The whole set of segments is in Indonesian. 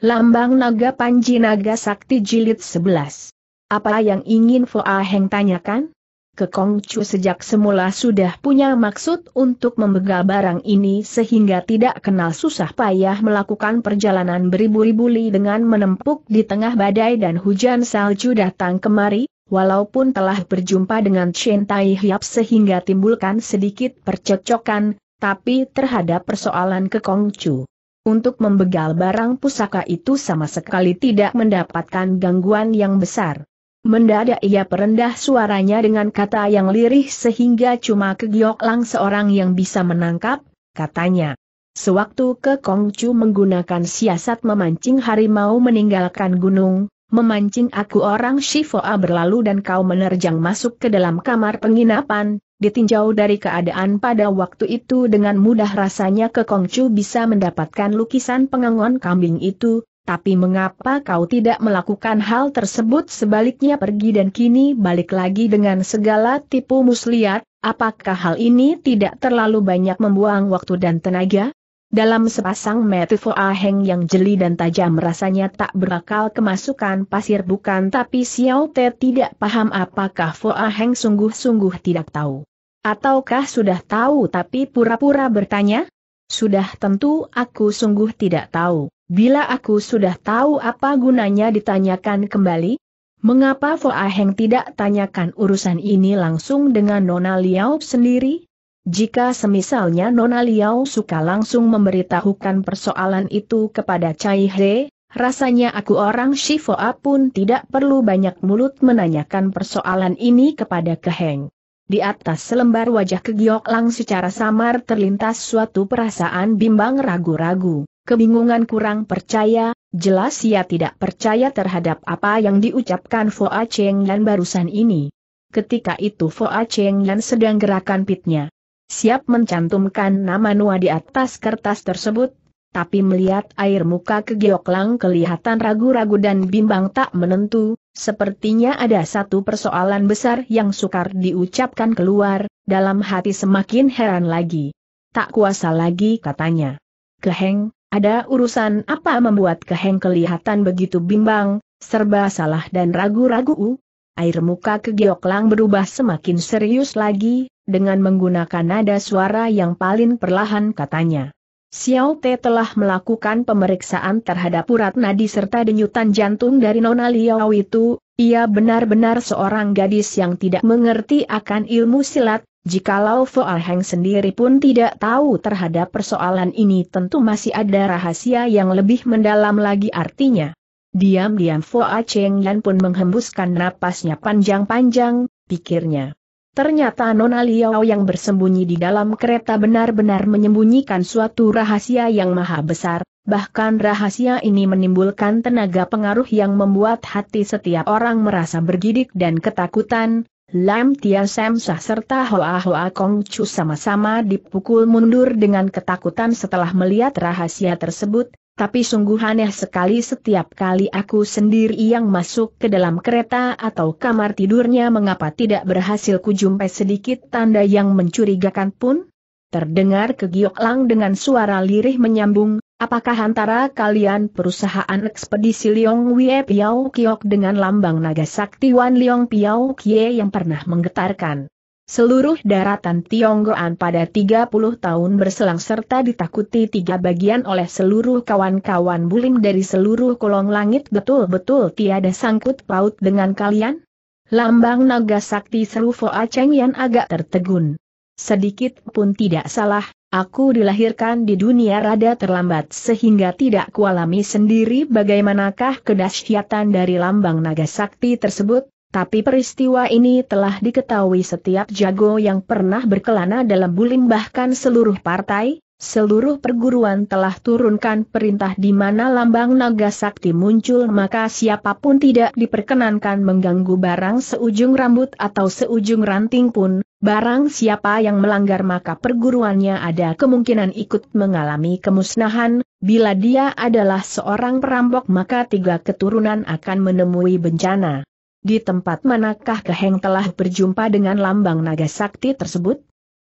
Lambang Naga Panji Naga Sakti Jilid 11. Apa yang ingin Foa Heng tanyakan? Kong Chu sejak semula sudah punya maksud untuk membegal barang ini sehingga tidak kenal susah payah melakukan perjalanan beribu-ribu li dengan menempuk di tengah badai dan hujan salju datang kemari, walaupun telah berjumpa dengan Chen Tai Hiap sehingga timbulkan sedikit percecokan, tapi terhadap persoalan Kong Chu untuk membegal barang pusaka itu sama sekali tidak mendapatkan gangguan yang besar. Mendadak ia perendah suaranya dengan kata yang lirih sehingga cuma Kegiok Lang seorang yang bisa menangkap, katanya. Sewaktu ke Kongcu menggunakan siasat memancing harimau meninggalkan gunung, memancing aku orang Shifoa berlalu dan kau menerjang masuk ke dalam kamar penginapan, Ditinjau dari keadaan pada waktu itu dengan mudah rasanya ke Kongcu bisa mendapatkan lukisan pengangon kambing itu, tapi mengapa kau tidak melakukan hal tersebut sebaliknya pergi dan kini balik lagi dengan segala tipu muslihat, apakah hal ini tidak terlalu banyak membuang waktu dan tenaga? Dalam sepasang mata Heng yang jeli dan tajam rasanya tak berakal kemasukan pasir bukan tapi Xiao Te tidak paham apakah Foaheng sungguh-sungguh tidak tahu. Ataukah sudah tahu tapi pura-pura bertanya? Sudah tentu aku sungguh tidak tahu. Bila aku sudah tahu apa gunanya ditanyakan kembali? Mengapa Foaheng tidak tanyakan urusan ini langsung dengan Nona Liao sendiri? Jika semisalnya Nona Liao suka langsung memberitahukan persoalan itu kepada Cai He, rasanya aku orang Shifoa pun tidak perlu banyak mulut menanyakan persoalan ini kepada Keheng. Di atas selembar wajah Kegiok Lang secara samar terlintas suatu perasaan bimbang ragu-ragu, kebingungan kurang percaya, jelas ia tidak percaya terhadap apa yang diucapkan Foa Cheng dan barusan ini. Ketika itu Foa Cheng dan sedang gerakan pitnya siap mencantumkan nama Nua di atas kertas tersebut, tapi melihat air muka Kegioklang kelihatan ragu-ragu dan bimbang tak menentu, sepertinya ada satu persoalan besar yang sukar diucapkan keluar, dalam hati semakin heran lagi. Tak kuasa lagi katanya. Keheng, ada urusan apa membuat Keheng kelihatan begitu bimbang, serba salah dan ragu-ragu? Air muka Kegioklang berubah semakin serius lagi, dengan menggunakan nada suara yang paling perlahan katanya. Xiao Te telah melakukan pemeriksaan terhadap urat nadi serta denyutan jantung dari Nona Liao itu, ia benar-benar seorang gadis yang tidak mengerti akan ilmu silat, jikalau Foal Heng sendiri pun tidak tahu terhadap persoalan ini tentu masih ada rahasia yang lebih mendalam lagi artinya. Diam-diam Foa Cheng Yan pun menghembuskan napasnya panjang-panjang, pikirnya. Ternyata Nona Liao yang bersembunyi di dalam kereta benar-benar menyembunyikan suatu rahasia yang maha besar, bahkan rahasia ini menimbulkan tenaga pengaruh yang membuat hati setiap orang merasa bergidik dan ketakutan, Lam Tia Sam Sah serta Hoa Hoa Kong Chu sama-sama dipukul mundur dengan ketakutan setelah melihat rahasia tersebut, tapi sungguh aneh sekali setiap kali aku sendiri yang masuk ke dalam kereta atau kamar tidurnya mengapa tidak berhasil kujumpai sedikit tanda yang mencurigakan pun? Terdengar ke Giok lang dengan suara lirih menyambung, apakah antara kalian perusahaan ekspedisi Liong Wie Piao Kiok dengan lambang naga sakti Wan Liong Piao Kie yang pernah menggetarkan? Seluruh daratan Tionggoan pada 30 tahun berselang serta ditakuti tiga bagian oleh seluruh kawan-kawan bulim dari seluruh kolong langit betul-betul tiada sangkut paut dengan kalian? Lambang naga sakti seru Foa yang Yan agak tertegun. Sedikit pun tidak salah, aku dilahirkan di dunia rada terlambat sehingga tidak kualami sendiri bagaimanakah kedahsyatan dari lambang naga sakti tersebut, tapi peristiwa ini telah diketahui setiap jago yang pernah berkelana dalam bulim bahkan seluruh partai, seluruh perguruan telah turunkan perintah di mana lambang naga sakti muncul maka siapapun tidak diperkenankan mengganggu barang seujung rambut atau seujung ranting pun, barang siapa yang melanggar maka perguruannya ada kemungkinan ikut mengalami kemusnahan, bila dia adalah seorang perampok maka tiga keturunan akan menemui bencana. Di tempat manakah Keheng telah berjumpa dengan lambang naga sakti tersebut?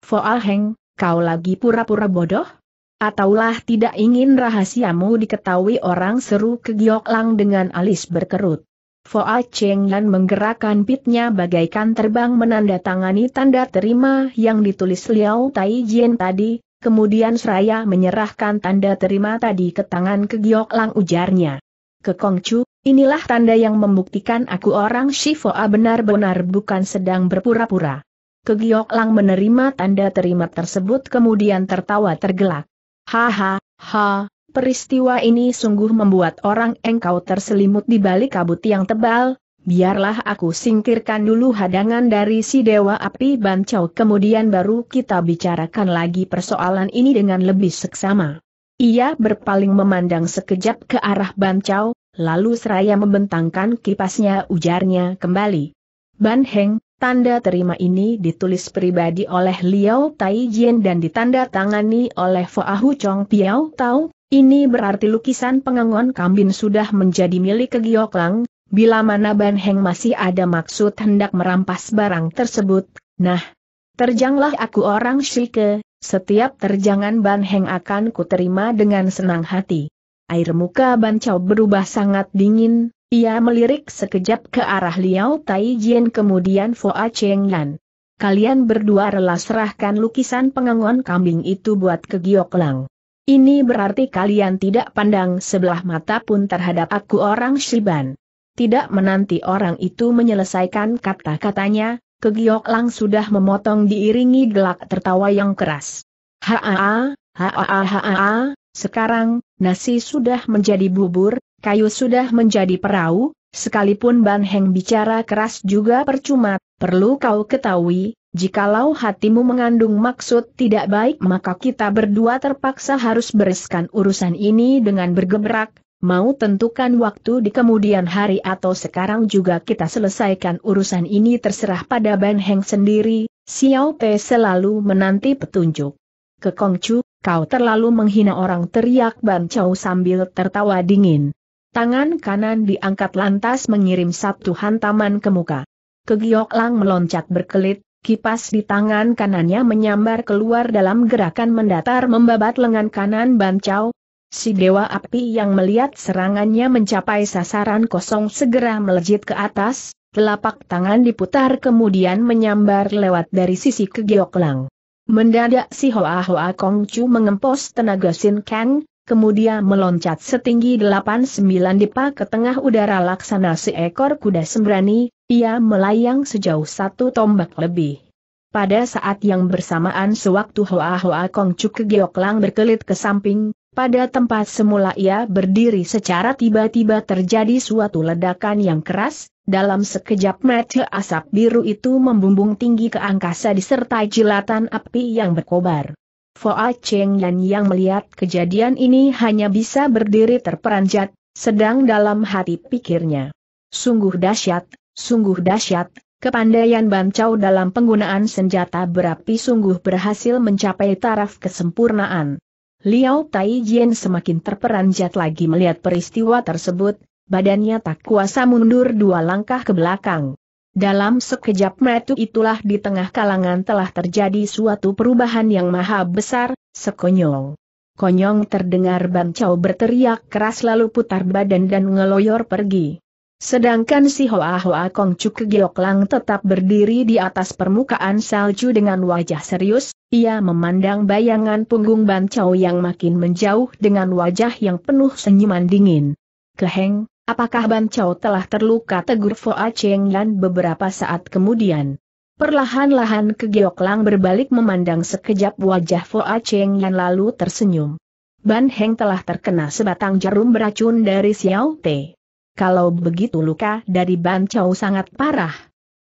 Foal Heng, kau lagi pura-pura bodoh? Ataulah tidak ingin rahasiamu diketahui orang seru ke Giok Lang dengan alis berkerut. Foa Cheng Yan menggerakkan pitnya bagaikan terbang menandatangani tanda terima yang ditulis Liao Tai Jin tadi, kemudian seraya menyerahkan tanda terima tadi ke tangan Ke Giok Lang ujarnya. Ke Kong Chu. Inilah tanda yang membuktikan aku orang Shifoa benar-benar bukan sedang berpura-pura. Kegiok Lang menerima tanda terima tersebut kemudian tertawa tergelak. Haha, ha, peristiwa ini sungguh membuat orang engkau terselimut di balik kabut yang tebal, biarlah aku singkirkan dulu hadangan dari si Dewa Api Bancau kemudian baru kita bicarakan lagi persoalan ini dengan lebih seksama. Ia berpaling memandang sekejap ke arah Bancau, lalu seraya membentangkan kipasnya ujarnya kembali. Ban Heng, tanda terima ini ditulis pribadi oleh Liao Tai Jian dan tangani oleh Foahu Chong Piao Tau, ini berarti lukisan pengangon kambin sudah menjadi milik Giok Lang, bila mana Ban Heng masih ada maksud hendak merampas barang tersebut, nah, terjanglah aku orang Shike, setiap terjangan ban heng akan kuterima dengan senang hati. Air muka Bancau berubah sangat dingin, ia melirik sekejap ke arah Liao Taijian kemudian Foa Cheng Lan. Kalian berdua rela serahkan lukisan pengangon kambing itu buat ke Giok lang. Ini berarti kalian tidak pandang sebelah mata pun terhadap aku orang Shiban. Tidak menanti orang itu menyelesaikan kata-katanya, Kegiok Lang sudah memotong diiringi gelak tertawa yang keras. Haa, haa, haa, sekarang, nasi sudah menjadi bubur, kayu sudah menjadi perahu, sekalipun Ban Heng bicara keras juga percuma, perlu kau ketahui, jikalau hatimu mengandung maksud tidak baik maka kita berdua terpaksa harus bereskan urusan ini dengan bergebrak, mau tentukan waktu di kemudian hari atau sekarang juga kita selesaikan urusan ini terserah pada Ban Heng sendiri, Xiao Pe selalu menanti petunjuk. Ke Kong Chu, kau terlalu menghina orang teriak Ban Chau sambil tertawa dingin. Tangan kanan diangkat lantas mengirim satu hantaman ke muka. Ke Kegiok Lang meloncat berkelit, kipas di tangan kanannya menyambar keluar dalam gerakan mendatar membabat lengan kanan Ban Chau, Si Dewa Api yang melihat serangannya mencapai sasaran kosong segera melejit ke atas, telapak tangan diputar kemudian menyambar lewat dari sisi ke Geoklang. Mendadak si Hoa Hoa kong chu mengempos tenaga Sin Kang, kemudian meloncat setinggi 89 dipa ke tengah udara laksana seekor kuda sembrani, ia melayang sejauh satu tombak lebih. Pada saat yang bersamaan sewaktu Hoa Hoa Kong Chu ke Geoklang berkelit ke samping, pada tempat semula ia berdiri secara tiba-tiba terjadi suatu ledakan yang keras, dalam sekejap mata asap biru itu membumbung tinggi ke angkasa disertai jilatan api yang berkobar. Foa Cheng Yan yang melihat kejadian ini hanya bisa berdiri terperanjat, sedang dalam hati pikirnya. Sungguh dahsyat, sungguh dahsyat, Kepandaian Bancau dalam penggunaan senjata berapi sungguh berhasil mencapai taraf kesempurnaan. Liao Taijian semakin terperanjat lagi melihat peristiwa tersebut, badannya tak kuasa mundur dua langkah ke belakang. Dalam sekejap mata itulah di tengah kalangan telah terjadi suatu perubahan yang maha besar, sekonyong. Konyong terdengar Ban Chao berteriak keras lalu putar badan dan ngeloyor pergi. Sedangkan si Hoa Hoa Kong Cuk Geok Lang tetap berdiri di atas permukaan salju dengan wajah serius, ia memandang bayangan punggung bancau yang makin menjauh dengan wajah yang penuh senyuman dingin. Keheng, apakah bancau telah terluka tegur Foa Cheng Yan beberapa saat kemudian? Perlahan-lahan kegiok lang berbalik memandang sekejap wajah Foa Cheng Yan lalu tersenyum. Ban Heng telah terkena sebatang jarum beracun dari Xiao Te. Kalau begitu luka dari bancau sangat parah.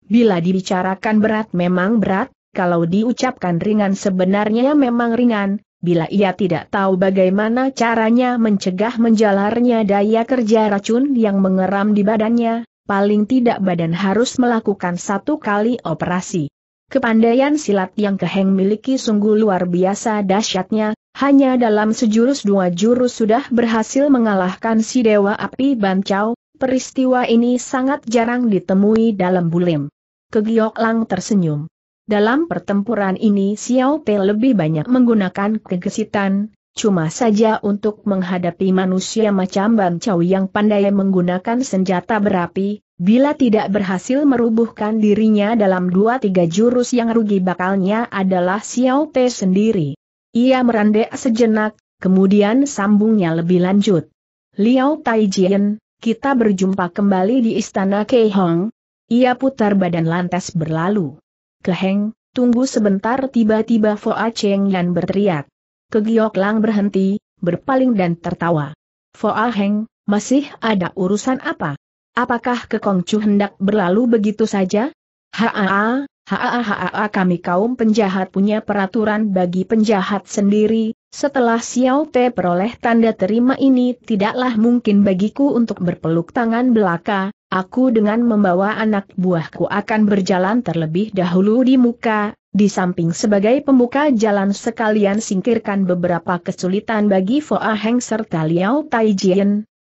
Bila dibicarakan berat memang berat, kalau diucapkan ringan sebenarnya memang ringan, bila ia tidak tahu bagaimana caranya mencegah menjalarnya daya kerja racun yang mengeram di badannya, paling tidak badan harus melakukan satu kali operasi. Kepandaian silat yang Keheng miliki sungguh luar biasa dahsyatnya, hanya dalam sejurus dua jurus sudah berhasil mengalahkan si Dewa Api Bancau, peristiwa ini sangat jarang ditemui dalam bulim. Kegiok Lang tersenyum. Dalam pertempuran ini Xiao Pei lebih banyak menggunakan kegesitan, Cuma saja untuk menghadapi manusia macam Ban Chao yang pandai menggunakan senjata berapi, bila tidak berhasil merubuhkan dirinya dalam dua tiga jurus yang rugi bakalnya adalah Xiao Te sendiri. Ia merendek sejenak, kemudian sambungnya lebih lanjut. Liao Taijian, kita berjumpa kembali di istana Keihong. Ia putar badan lantas berlalu. Keheng, tunggu sebentar tiba-tiba Foa Cheng Yan berteriak. Kegiok Lang berhenti, berpaling dan tertawa. Foa Heng, masih ada urusan apa? Apakah Kekongcu hendak berlalu begitu saja? Haa, haa, haa, kami kaum penjahat punya peraturan bagi penjahat sendiri, setelah Xiao Te peroleh tanda terima ini tidaklah mungkin bagiku untuk berpeluk tangan belaka, aku dengan membawa anak buahku akan berjalan terlebih dahulu di muka, di samping sebagai pembuka jalan sekalian singkirkan beberapa kesulitan bagi Foa Heng serta Liao Tai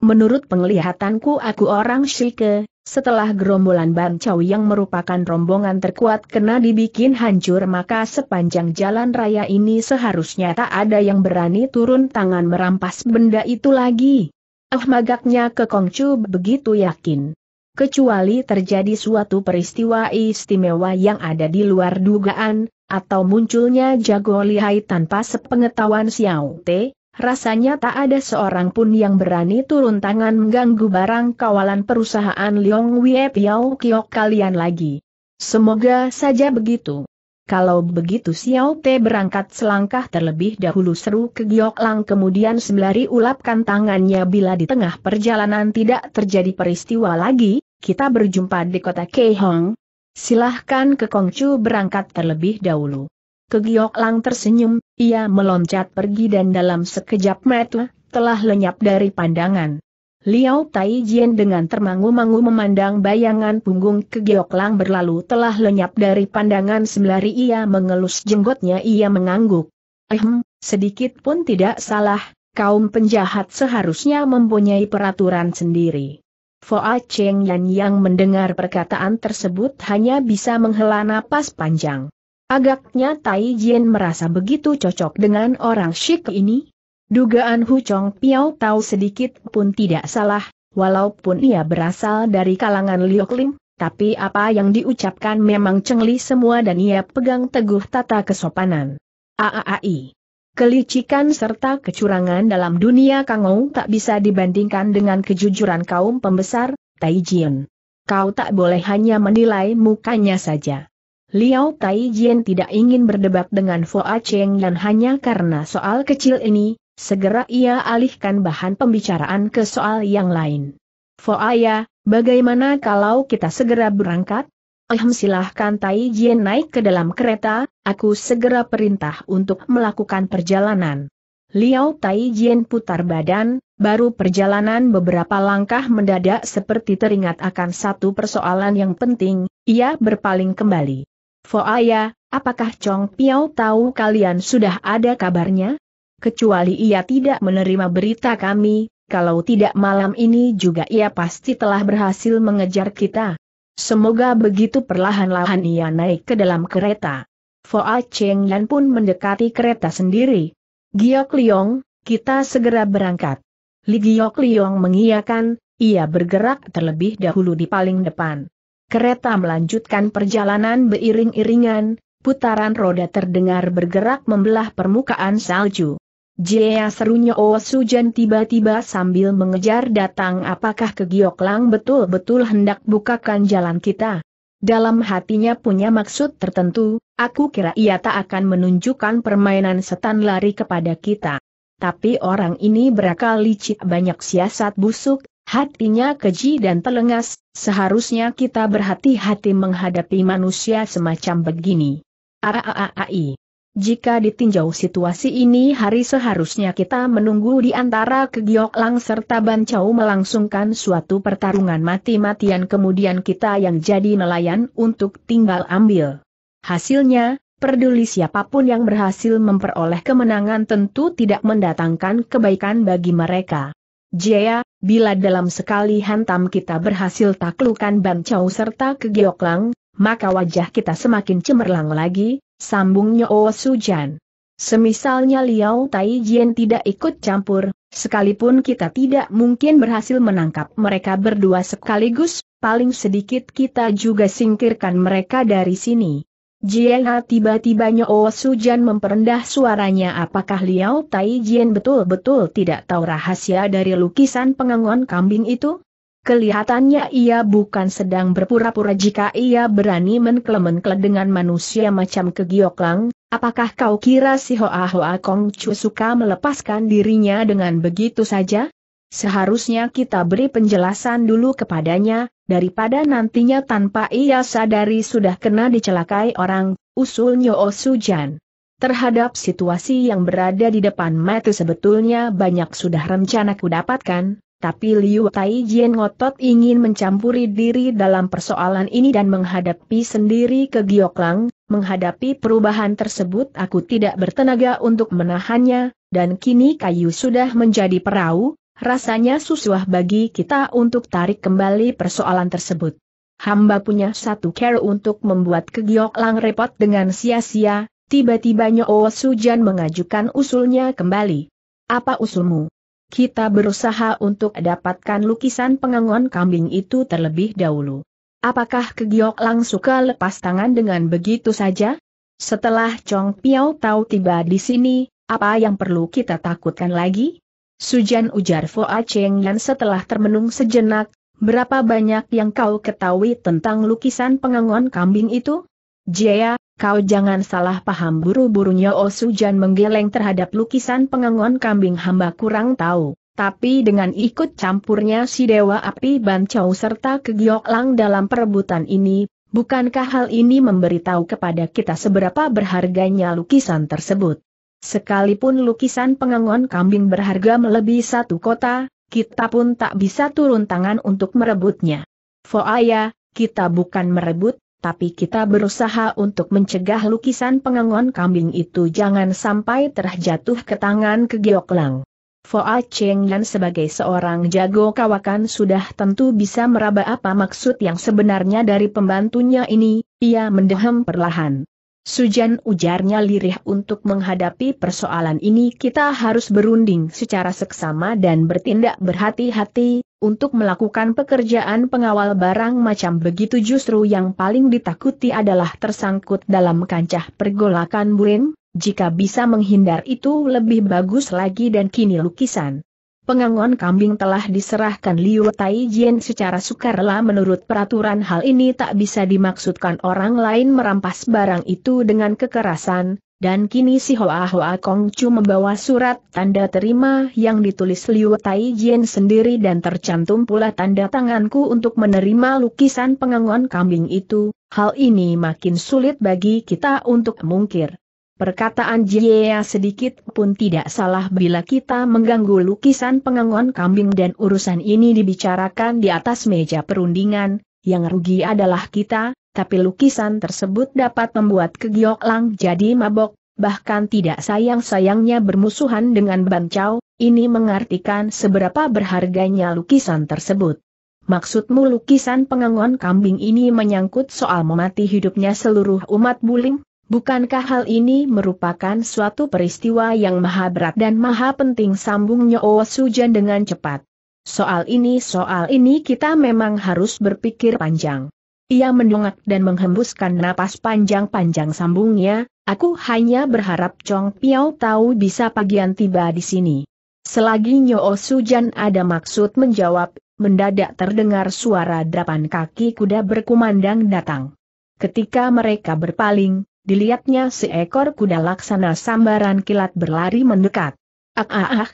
Menurut penglihatanku aku orang Shike, setelah gerombolan Bancawi yang merupakan rombongan terkuat kena dibikin hancur maka sepanjang jalan raya ini seharusnya tak ada yang berani turun tangan merampas benda itu lagi. Ah magaknya ke Kongcu begitu yakin. Kecuali terjadi suatu peristiwa istimewa yang ada di luar dugaan, atau munculnya jago lihai tanpa sepengetahuan Xiao Te, rasanya tak ada seorang pun yang berani turun tangan mengganggu barang kawalan perusahaan Liong Wei Piao Kiok kalian lagi. Semoga saja begitu. Kalau begitu Xiao Te berangkat selangkah terlebih dahulu seru ke Giok Lang kemudian sembari ulapkan tangannya bila di tengah perjalanan tidak terjadi peristiwa lagi, kita berjumpa di kota Keihong. Silahkan ke Kongcu berangkat terlebih dahulu. Kegiok Lang tersenyum, ia meloncat pergi dan dalam sekejap mata, telah lenyap dari pandangan. Liao Tai Jian dengan termangu-mangu memandang bayangan punggung Kegiok Lang berlalu telah lenyap dari pandangan sembari ia mengelus jenggotnya ia mengangguk. Ehem, sedikit pun tidak salah, kaum penjahat seharusnya mempunyai peraturan sendiri. Foa Cheng Yan yang mendengar perkataan tersebut hanya bisa menghela napas panjang. Agaknya Tai Jin merasa begitu cocok dengan orang Shik ini. Dugaan Hu Chong Piao tahu sedikit pun tidak salah, walaupun ia berasal dari kalangan Liu Lim, tapi apa yang diucapkan memang cengli semua dan ia pegang teguh tata kesopanan. AAAI. Kelicikan serta kecurangan dalam dunia Kangou tak bisa dibandingkan dengan kejujuran kaum pembesar, Taijian. Kau tak boleh hanya menilai mukanya saja. Liao Tai Jian tidak ingin berdebat dengan A Cheng dan hanya karena soal kecil ini, segera ia alihkan bahan pembicaraan ke soal yang lain. A ya, bagaimana kalau kita segera berangkat? Ahem eh, silahkan Tai Jian naik ke dalam kereta, aku segera perintah untuk melakukan perjalanan. Liao Tai Jian putar badan, baru perjalanan beberapa langkah mendadak seperti teringat akan satu persoalan yang penting, ia berpaling kembali. Foaya, apakah Chong Piao tahu kalian sudah ada kabarnya? Kecuali ia tidak menerima berita kami, kalau tidak malam ini juga ia pasti telah berhasil mengejar kita. Semoga begitu perlahan-lahan ia naik ke dalam kereta. Foa Cheng Yan pun mendekati kereta sendiri. Giok Liong, kita segera berangkat. Li Giok Liong mengiyakan, ia bergerak terlebih dahulu di paling depan. Kereta melanjutkan perjalanan beriring iringan putaran roda terdengar bergerak membelah permukaan salju. Jia serunya Oh Sujan tiba-tiba sambil mengejar datang apakah ke Kegioklang betul-betul hendak bukakan jalan kita. Dalam hatinya punya maksud tertentu, aku kira ia tak akan menunjukkan permainan setan lari kepada kita. Tapi orang ini berakal licik banyak siasat busuk, Hatinya keji dan telengas, seharusnya kita berhati-hati menghadapi manusia semacam begini. Aaai. Jika ditinjau situasi ini hari seharusnya kita menunggu di antara Lang serta Bancau melangsungkan suatu pertarungan mati-matian kemudian kita yang jadi nelayan untuk tinggal ambil. Hasilnya, Peduli siapapun yang berhasil memperoleh kemenangan tentu tidak mendatangkan kebaikan bagi mereka. Jaya, bila dalam sekali hantam kita berhasil taklukan Ban Chow serta Kegioklang, maka wajah kita semakin cemerlang lagi, sambungnya Oh Sujan. Semisalnya Liao Tai Jian tidak ikut campur, sekalipun kita tidak mungkin berhasil menangkap mereka berdua sekaligus, paling sedikit kita juga singkirkan mereka dari sini. Jianha tiba-tiba Nyo Sujan memperendah suaranya apakah Liao Tai Jien betul-betul tidak tahu rahasia dari lukisan pengangon kambing itu? Kelihatannya ia bukan sedang berpura-pura jika ia berani menklamen dengan manusia macam kegioklang, apakah kau kira si Hoa Hoa Kong Chu suka melepaskan dirinya dengan begitu saja? Seharusnya kita beri penjelasan dulu kepadanya, daripada nantinya tanpa ia sadari sudah kena dicelakai orang, usul Nyo Sujan. Terhadap situasi yang berada di depan mata sebetulnya banyak sudah rencana ku dapatkan, tapi Liu Taijian ngotot ingin mencampuri diri dalam persoalan ini dan menghadapi sendiri ke Gioklang, menghadapi perubahan tersebut aku tidak bertenaga untuk menahannya, dan kini kayu sudah menjadi perahu, Rasanya susah bagi kita untuk tarik kembali persoalan tersebut. Hamba punya satu care untuk membuat kegiok lang repot dengan sia-sia, tiba-tiba Nyo Sujan mengajukan usulnya kembali. Apa usulmu? Kita berusaha untuk dapatkan lukisan pengangon kambing itu terlebih dahulu. Apakah kegiok lang suka lepas tangan dengan begitu saja? Setelah Chong Piao tahu tiba di sini, apa yang perlu kita takutkan lagi? Sujan ujar A Cheng dan setelah termenung sejenak, berapa banyak yang kau ketahui tentang lukisan pengangon kambing itu? Jaya, kau jangan salah paham buru-burunya O Sujan menggeleng terhadap lukisan pengangon kambing hamba kurang tahu. Tapi dengan ikut campurnya si Dewa Api Bancau serta kegioklang dalam perebutan ini, bukankah hal ini memberitahu kepada kita seberapa berharganya lukisan tersebut? Sekalipun lukisan pengangon kambing berharga melebihi satu kota, kita pun tak bisa turun tangan untuk merebutnya. Foaya, kita bukan merebut, tapi kita berusaha untuk mencegah lukisan pengangon kambing itu jangan sampai terjatuh ke tangan ke kegioklang. Foa Cheng dan sebagai seorang jago kawakan sudah tentu bisa meraba apa maksud yang sebenarnya dari pembantunya ini, ia mendehem perlahan. Sujan ujarnya lirih untuk menghadapi persoalan ini kita harus berunding secara seksama dan bertindak berhati-hati, untuk melakukan pekerjaan pengawal barang macam begitu justru yang paling ditakuti adalah tersangkut dalam kancah pergolakan burin, jika bisa menghindar itu lebih bagus lagi dan kini lukisan Pengangon kambing telah diserahkan Liu Taijian secara sukarela menurut peraturan hal ini tak bisa dimaksudkan orang lain merampas barang itu dengan kekerasan, dan kini si Hoa Hoa Kong Chu membawa surat tanda terima yang ditulis Liu Taijian sendiri dan tercantum pula tanda tanganku untuk menerima lukisan pengangon kambing itu, hal ini makin sulit bagi kita untuk mungkir. Perkataan Jia sedikit pun tidak salah bila kita mengganggu lukisan pengangon kambing dan urusan ini dibicarakan di atas meja perundingan, yang rugi adalah kita, tapi lukisan tersebut dapat membuat Kegiok Lang jadi mabok, bahkan tidak sayang-sayangnya bermusuhan dengan Bancau, ini mengartikan seberapa berharganya lukisan tersebut. Maksudmu lukisan pengangon kambing ini menyangkut soal memati hidupnya seluruh umat buling? Bukankah hal ini merupakan suatu peristiwa yang maha berat dan maha penting sambung Nyo Sujan dengan cepat? Soal ini soal ini kita memang harus berpikir panjang. Ia mendongak dan menghembuskan napas panjang-panjang sambungnya, aku hanya berharap Chong Piao tahu bisa pagian tiba di sini. Selagi Nyo Sujan ada maksud menjawab, mendadak terdengar suara drapan kaki kuda berkumandang datang. Ketika mereka berpaling, dilihatnya seekor kuda laksana sambaran kilat berlari mendekat. Ah ah ah!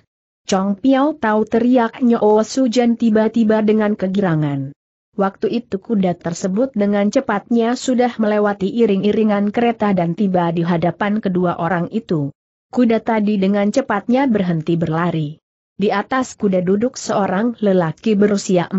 Chong Piao tahu teriak Nyo Sujan tiba-tiba dengan kegirangan. Waktu itu kuda tersebut dengan cepatnya sudah melewati iring-iringan kereta dan tiba di hadapan kedua orang itu. Kuda tadi dengan cepatnya berhenti berlari. Di atas kuda duduk seorang lelaki berusia 47,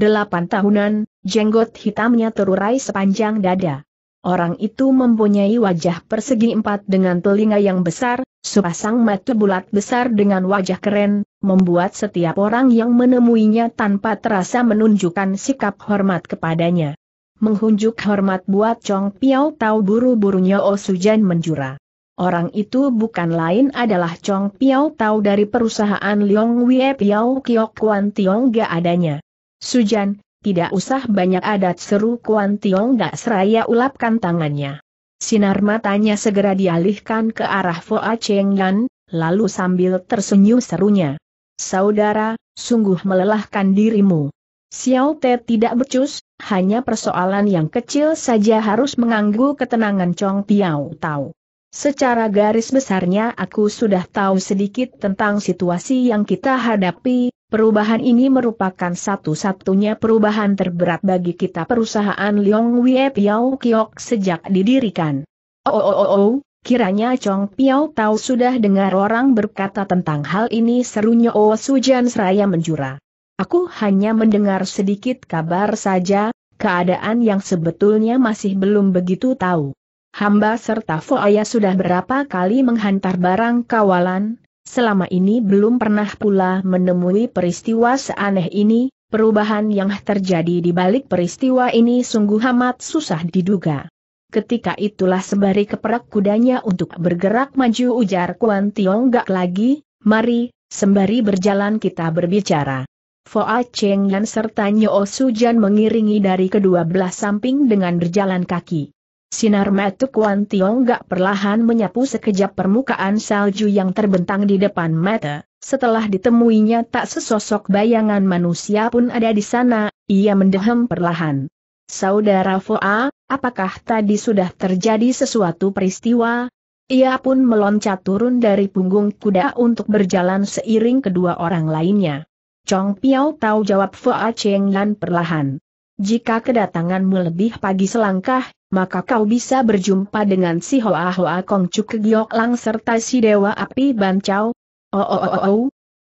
8 tahunan, jenggot hitamnya terurai sepanjang dada. Orang itu mempunyai wajah persegi empat dengan telinga yang besar, sepasang mata bulat besar dengan wajah keren, membuat setiap orang yang menemuinya tanpa terasa menunjukkan sikap hormat kepadanya. Menghunjuk hormat buat Chong Piao tahu buru-burunya O oh Sujan menjura. Orang itu bukan lain adalah Chong Piao Tau dari perusahaan Liong Wie Piao Kiok Kwan Tiong gak adanya. Sujan, tidak usah banyak adat seru Kuan Tiong gak seraya ulapkan tangannya. Sinar matanya segera dialihkan ke arah Foa Cheng Yan, lalu sambil tersenyum serunya. Saudara, sungguh melelahkan dirimu. Xiao Te tidak becus, hanya persoalan yang kecil saja harus mengganggu ketenangan Chong Tiao Tao. Secara garis besarnya aku sudah tahu sedikit tentang situasi yang kita hadapi, Perubahan ini merupakan satu-satunya perubahan terberat bagi kita perusahaan Liong Wie Piao Kiok sejak didirikan. Oh, oh, oh, oh, kiranya Chong Piao tahu sudah dengar orang berkata tentang hal ini serunya Oh Sujan seraya menjura. Aku hanya mendengar sedikit kabar saja, keadaan yang sebetulnya masih belum begitu tahu. Hamba serta Foaya sudah berapa kali menghantar barang kawalan, Selama ini belum pernah pula menemui peristiwa seaneh ini, perubahan yang terjadi di balik peristiwa ini sungguh amat susah diduga. Ketika itulah sembari keperak kudanya untuk bergerak maju ujar Kuan Tiong gak lagi, mari, sembari berjalan kita berbicara. Foa Cheng Yan serta Nyo jan mengiringi dari kedua belah samping dengan berjalan kaki. Sinar mata Kuan gak perlahan menyapu sekejap permukaan salju yang terbentang di depan mata. Setelah ditemuinya tak sesosok bayangan manusia pun ada di sana, ia mendehem perlahan. Saudara Foa, apakah tadi sudah terjadi sesuatu peristiwa? Ia pun meloncat turun dari punggung kuda untuk berjalan seiring kedua orang lainnya. Chong Piao tahu jawab Foa Cheng Lan perlahan. Jika kedatanganmu lebih pagi selangkah, maka kau bisa berjumpa dengan si Hoa Hoa Kong Chu Giok Lang serta si Dewa Api Bancau. Oh oh oh oh, oh.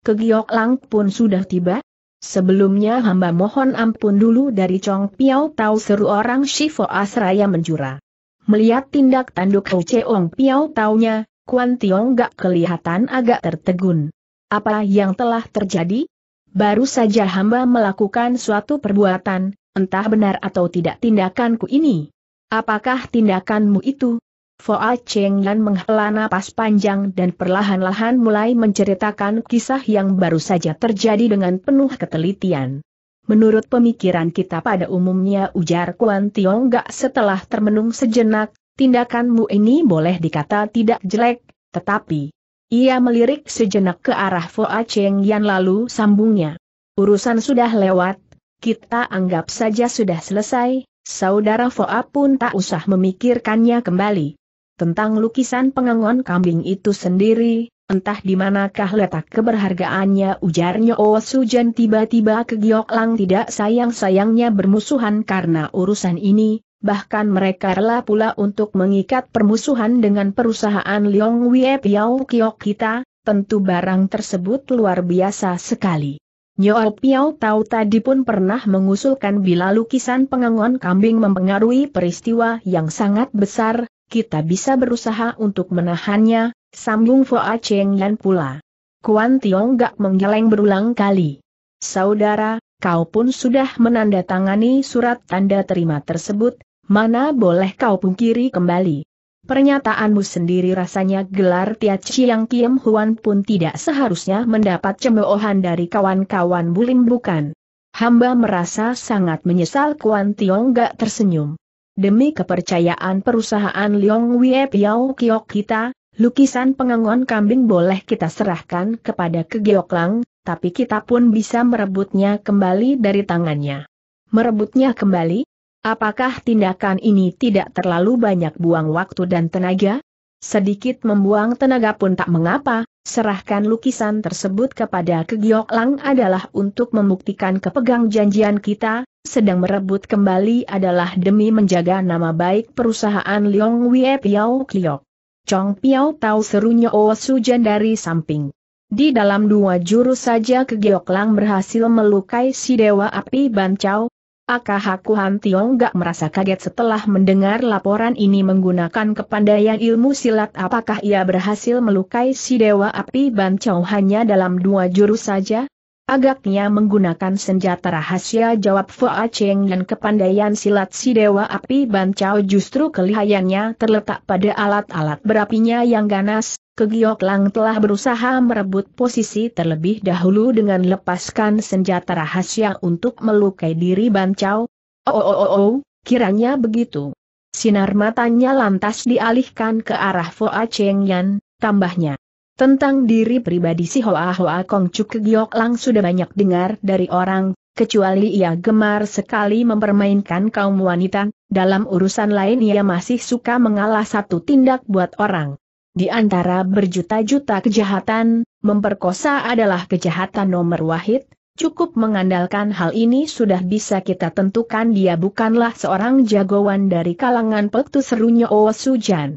Kegiok Lang pun sudah tiba. Sebelumnya hamba mohon ampun dulu dari Chong Piao Tau seru orang Shifo Asraya menjura. Melihat tindak tanduk Ho Cheong Piao Taunya, Kuan Tiong gak kelihatan agak tertegun. Apa yang telah terjadi? Baru saja hamba melakukan suatu perbuatan, entah benar atau tidak tindakanku ini. Apakah tindakanmu itu? Foa Cheng Yan menghela napas panjang dan perlahan-lahan mulai menceritakan kisah yang baru saja terjadi dengan penuh ketelitian. Menurut pemikiran kita pada umumnya ujar Kuan Tiong Gak setelah termenung sejenak, tindakanmu ini boleh dikata tidak jelek, tetapi ia melirik sejenak ke arah Foa Cheng Yan lalu sambungnya. Urusan sudah lewat, kita anggap saja sudah selesai, Saudara Foa pun tak usah memikirkannya kembali. Tentang lukisan pengangon kambing itu sendiri, entah di manakah letak keberhargaannya ujarnya Oh Sujan tiba-tiba ke lang tidak sayang-sayangnya bermusuhan karena urusan ini, bahkan mereka rela pula untuk mengikat permusuhan dengan perusahaan Leong Wie Piao Kiok kita, tentu barang tersebut luar biasa sekali. Nyo Piao Tau tadi pun pernah mengusulkan bila lukisan pengangon kambing mempengaruhi peristiwa yang sangat besar, kita bisa berusaha untuk menahannya, sambung A Cheng Yan pula. Kuan Tiong gak menggeleng berulang kali. Saudara, kau pun sudah menandatangani surat tanda terima tersebut, mana boleh kau pungkiri kembali. Pernyataanmu sendiri rasanya gelar Tia Chiang Kiam Huan pun tidak seharusnya mendapat cemoohan dari kawan-kawan bulim bukan. Hamba merasa sangat menyesal Kuan Tiong gak tersenyum. Demi kepercayaan perusahaan Liong Wie Piao Kiok kita, lukisan pengengon kambing boleh kita serahkan kepada Ke Lang, tapi kita pun bisa merebutnya kembali dari tangannya. Merebutnya kembali? Apakah tindakan ini tidak terlalu banyak buang waktu dan tenaga? Sedikit membuang tenaga pun tak mengapa, serahkan lukisan tersebut kepada Kegiok Lang adalah untuk membuktikan kepegang janjian kita, sedang merebut kembali adalah demi menjaga nama baik perusahaan Leong Wie Piao Kliok. Chong Piao tahu serunya Owa oh Sujan dari samping. Di dalam dua jurus saja Kegiok Lang berhasil melukai si Dewa Api Bancau, Akah Han Tiong gak merasa kaget setelah mendengar laporan ini menggunakan kepandaian ilmu silat apakah ia berhasil melukai si Dewa Api Bancau hanya dalam dua jurus saja? Agaknya menggunakan senjata rahasia jawab Fua Cheng dan kepandaian silat si Dewa Api Bancau justru kelihayannya terletak pada alat-alat berapinya yang ganas, Kegiok Lang telah berusaha merebut posisi terlebih dahulu dengan lepaskan senjata rahasia untuk melukai diri Bancau. Oh, oh, oh, oh, kiranya begitu. Sinar matanya lantas dialihkan ke arah Foa Cheng Yan, tambahnya. Tentang diri pribadi si Hoa Hoa Kong Chuk Kegiok Lang sudah banyak dengar dari orang, kecuali ia gemar sekali mempermainkan kaum wanita, dalam urusan lain ia masih suka mengalah satu tindak buat orang. Di antara berjuta-juta kejahatan, memperkosa adalah kejahatan nomor wahid, cukup mengandalkan hal ini sudah bisa kita tentukan dia bukanlah seorang jagoan dari kalangan pektu serunya Owasujan. Oh Sujan.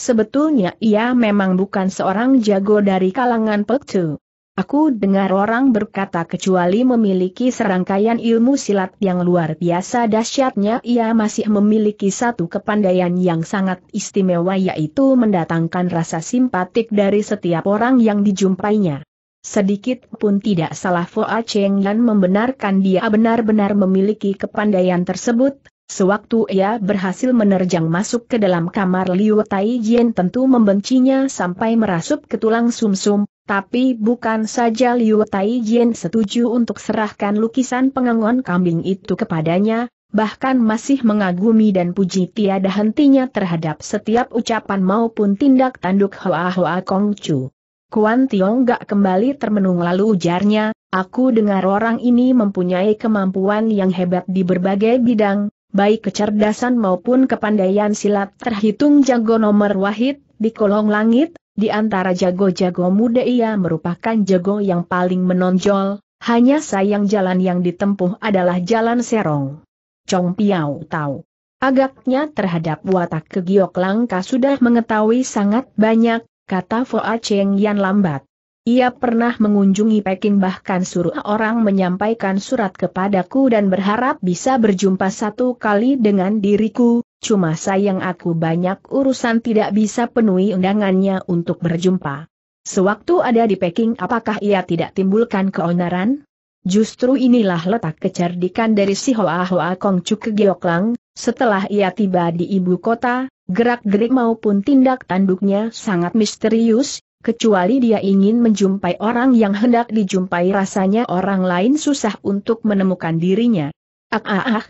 Sebetulnya ia memang bukan seorang jago dari kalangan pektu. Aku dengar orang berkata kecuali memiliki serangkaian ilmu silat yang luar biasa dahsyatnya ia masih memiliki satu kepandaian yang sangat istimewa yaitu mendatangkan rasa simpatik dari setiap orang yang dijumpainya. Sedikit pun tidak salah Foa Cheng Yan membenarkan dia benar-benar memiliki kepandaian tersebut, Sewaktu ia berhasil menerjang masuk ke dalam kamar Liu Tai tentu membencinya sampai merasuk ke tulang sumsum, -sum, tapi bukan saja Liu Taijian setuju untuk serahkan lukisan pengangon kambing itu kepadanya, bahkan masih mengagumi dan puji tiada hentinya terhadap setiap ucapan maupun tindak tanduk Hoa Hoa Kong Chu. Kuan Tiong gak kembali termenung lalu ujarnya, aku dengar orang ini mempunyai kemampuan yang hebat di berbagai bidang, baik kecerdasan maupun kepandaian silat terhitung jago nomor wahid, di kolong langit, di antara jago-jago muda ia merupakan jago yang paling menonjol, hanya sayang jalan yang ditempuh adalah jalan serong. Chong Piao tahu. Agaknya terhadap watak kegiok langka sudah mengetahui sangat banyak, kata Foa Cheng Yan lambat. Ia pernah mengunjungi Peking bahkan suruh orang menyampaikan surat kepadaku dan berharap bisa berjumpa satu kali dengan diriku, cuma sayang aku banyak urusan tidak bisa penuhi undangannya untuk berjumpa. Sewaktu ada di Peking apakah ia tidak timbulkan keonaran? Justru inilah letak kecerdikan dari si Hoa Hoa Kong ke Gioklang, setelah ia tiba di ibu kota, gerak-gerik maupun tindak tanduknya sangat misterius, kecuali dia ingin menjumpai orang yang hendak dijumpai rasanya orang lain susah untuk menemukan dirinya. Ah ah ah,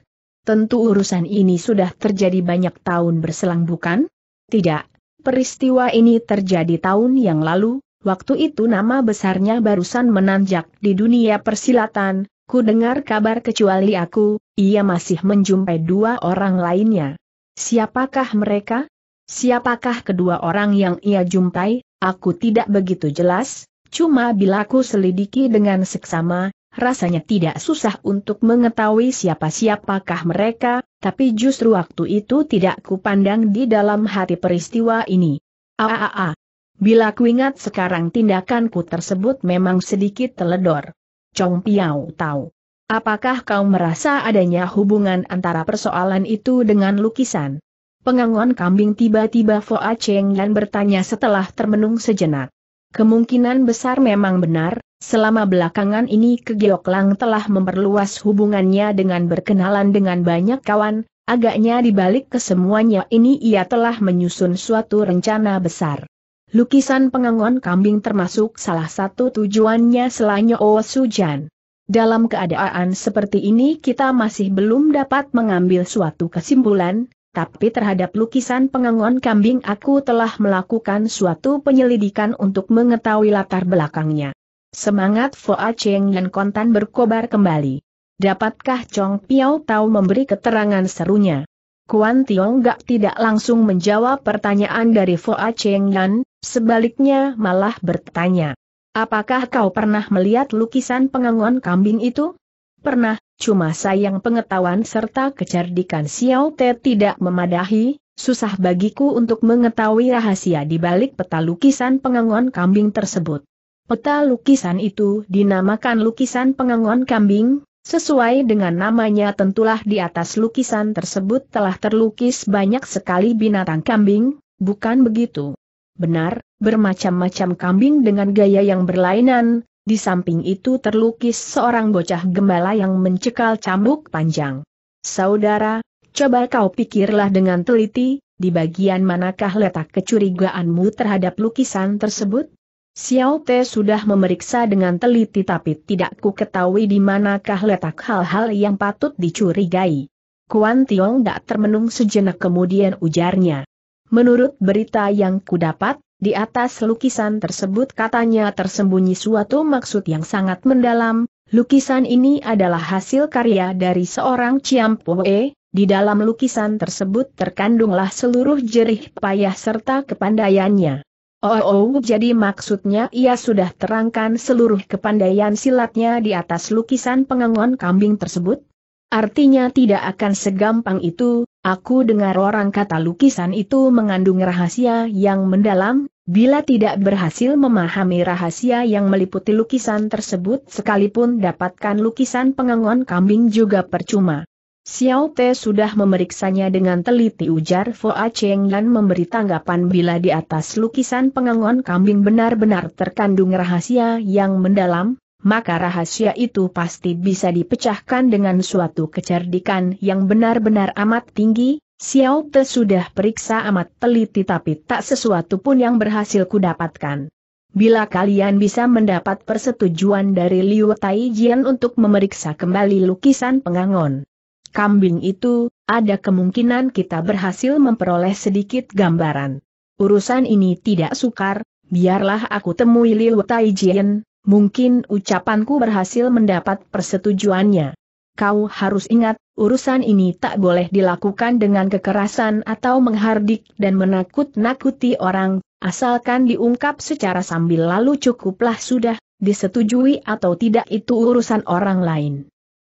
Tentu urusan ini sudah terjadi banyak tahun berselang bukan? Tidak, peristiwa ini terjadi tahun yang lalu, waktu itu nama besarnya barusan menanjak di dunia persilatan, ku dengar kabar kecuali aku, ia masih menjumpai dua orang lainnya. Siapakah mereka? Siapakah kedua orang yang ia jumpai? Aku tidak begitu jelas, cuma bila ku selidiki dengan seksama, rasanya tidak susah untuk mengetahui siapa-siapakah mereka, tapi justru waktu itu tidak kupandang di dalam hati peristiwa ini. Aaaa. Bila kuingat sekarang tindakanku tersebut memang sedikit teledor. Chong Piao tahu. Apakah kau merasa adanya hubungan antara persoalan itu dengan lukisan? Pengangon kambing tiba-tiba Foa Cheng Yan bertanya setelah termenung sejenak. Kemungkinan besar memang benar, Selama belakangan ini Kegioklang telah memperluas hubungannya dengan berkenalan dengan banyak kawan, agaknya dibalik kesemuanya ini ia telah menyusun suatu rencana besar. Lukisan pengangon kambing termasuk salah satu tujuannya selain O Sujan. Dalam keadaan seperti ini kita masih belum dapat mengambil suatu kesimpulan, tapi terhadap lukisan pengangon kambing aku telah melakukan suatu penyelidikan untuk mengetahui latar belakangnya. Semangat A Cheng dan kontan berkobar kembali. Dapatkah Chong Piao tahu memberi keterangan serunya? Kuan Tiong Gak tidak langsung menjawab pertanyaan dari A Cheng Yan, sebaliknya malah bertanya. Apakah kau pernah melihat lukisan pengangon kambing itu? Pernah, cuma sayang pengetahuan serta kecerdikan Xiao Te tidak memadahi, susah bagiku untuk mengetahui rahasia di balik peta lukisan pengangon kambing tersebut. Peta lukisan itu dinamakan lukisan pengangon kambing, sesuai dengan namanya tentulah di atas lukisan tersebut telah terlukis banyak sekali binatang kambing, bukan begitu? Benar, bermacam-macam kambing dengan gaya yang berlainan, di samping itu terlukis seorang bocah gembala yang mencekal cambuk panjang. Saudara, coba kau pikirlah dengan teliti, di bagian manakah letak kecurigaanmu terhadap lukisan tersebut? Xiao Te sudah memeriksa dengan teliti tapi tidak ku ketahui di manakah letak hal-hal yang patut dicurigai. Kuan Tiong tak termenung sejenak kemudian ujarnya. Menurut berita yang ku dapat, di atas lukisan tersebut katanya tersembunyi suatu maksud yang sangat mendalam, lukisan ini adalah hasil karya dari seorang Poe, di dalam lukisan tersebut terkandunglah seluruh jerih payah serta kepandaiannya. Oh, oh, jadi maksudnya ia sudah terangkan seluruh kepandaian silatnya di atas lukisan pengangon kambing tersebut? Artinya tidak akan segampang itu, aku dengar orang kata lukisan itu mengandung rahasia yang mendalam, bila tidak berhasil memahami rahasia yang meliputi lukisan tersebut sekalipun dapatkan lukisan pengangon kambing juga percuma. Xiao Te sudah memeriksanya dengan teliti ujar A Cheng dan memberi tanggapan bila di atas lukisan pengangon kambing benar-benar terkandung rahasia yang mendalam, maka rahasia itu pasti bisa dipecahkan dengan suatu kecerdikan yang benar-benar amat tinggi. Xiao Te sudah periksa amat teliti tapi tak sesuatu pun yang berhasil kudapatkan. Bila kalian bisa mendapat persetujuan dari Liu Taijian untuk memeriksa kembali lukisan pengangon kambing itu, ada kemungkinan kita berhasil memperoleh sedikit gambaran. Urusan ini tidak sukar, biarlah aku temui Liu Taijian, mungkin ucapanku berhasil mendapat persetujuannya. Kau harus ingat, urusan ini tak boleh dilakukan dengan kekerasan atau menghardik dan menakut-nakuti orang, asalkan diungkap secara sambil lalu cukuplah sudah, disetujui atau tidak itu urusan orang lain.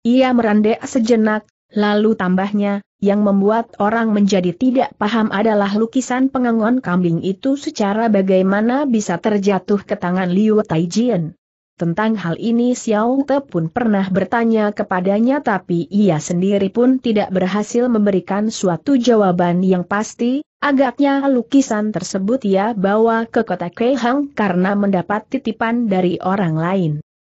Ia merendek sejenak, Lalu tambahnya, yang membuat orang menjadi tidak paham adalah lukisan pengangon kambing itu secara bagaimana bisa terjatuh ke tangan Liu Taijian. Tentang hal ini Xiao Te pun pernah bertanya kepadanya tapi ia sendiri pun tidak berhasil memberikan suatu jawaban yang pasti, agaknya lukisan tersebut ia bawa ke kota Keihang karena mendapat titipan dari orang lain.